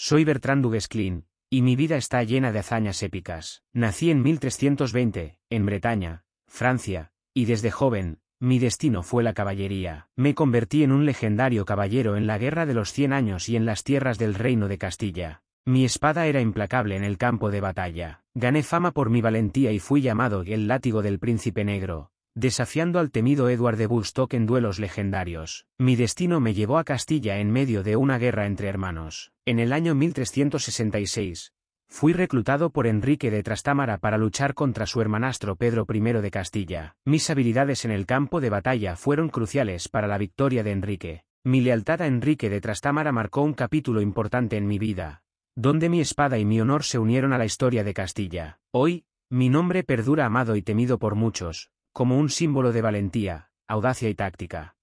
Soy Bertrand Duguesclin, y mi vida está llena de hazañas épicas. Nací en 1320, en Bretaña, Francia, y desde joven, mi destino fue la caballería. Me convertí en un legendario caballero en la Guerra de los Cien Años y en las tierras del Reino de Castilla. Mi espada era implacable en el campo de batalla. Gané fama por mi valentía y fui llamado el látigo del príncipe negro, desafiando al temido Edward de Woodstock en duelos legendarios. Mi destino me llevó a Castilla en medio de una guerra entre hermanos. En el año 1366, fui reclutado por Enrique de Trastámara para luchar contra su hermanastro Pedro I de Castilla. Mis habilidades en el campo de batalla fueron cruciales para la victoria de Enrique. Mi lealtad a Enrique de Trastámara marcó un capítulo importante en mi vida, donde mi espada y mi honor se unieron a la historia de Castilla. Hoy, mi nombre perdura amado y temido por muchos, como un símbolo de valentía, audacia y táctica.